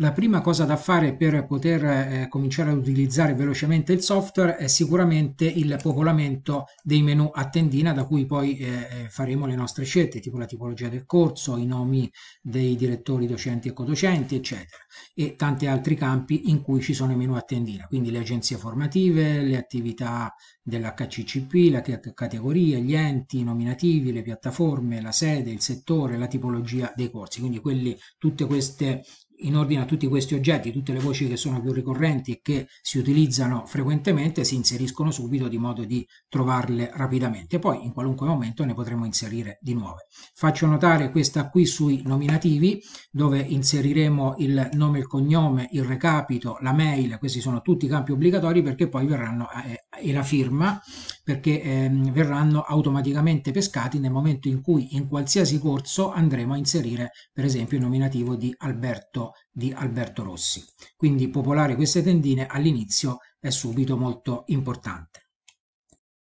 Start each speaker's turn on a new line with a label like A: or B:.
A: la prima cosa da fare per poter eh, cominciare ad utilizzare velocemente il software è sicuramente il popolamento dei menu a tendina da cui poi eh, eh, faremo le nostre scelte, tipo la tipologia del corso, i nomi dei direttori docenti e codocenti, eccetera, e tanti altri campi in cui ci sono i menu a tendina, quindi le agenzie formative, le attività dell'HCCP, la categoria, gli enti, i nominativi, le piattaforme, la sede, il settore, la tipologia dei corsi, quindi quelli, tutte queste in ordine a tutti questi oggetti, tutte le voci che sono più ricorrenti e che si utilizzano frequentemente si inseriscono subito di modo di trovarle rapidamente. Poi in qualunque momento ne potremo inserire di nuove. Faccio notare questa qui sui nominativi dove inseriremo il nome e il cognome, il recapito, la mail, questi sono tutti i campi obbligatori perché poi verranno, eh, eh e la firma, perché eh, verranno automaticamente pescati nel momento in cui in qualsiasi corso andremo a inserire per esempio il nominativo di Alberto, di Alberto Rossi. Quindi popolare queste tendine all'inizio è subito molto importante.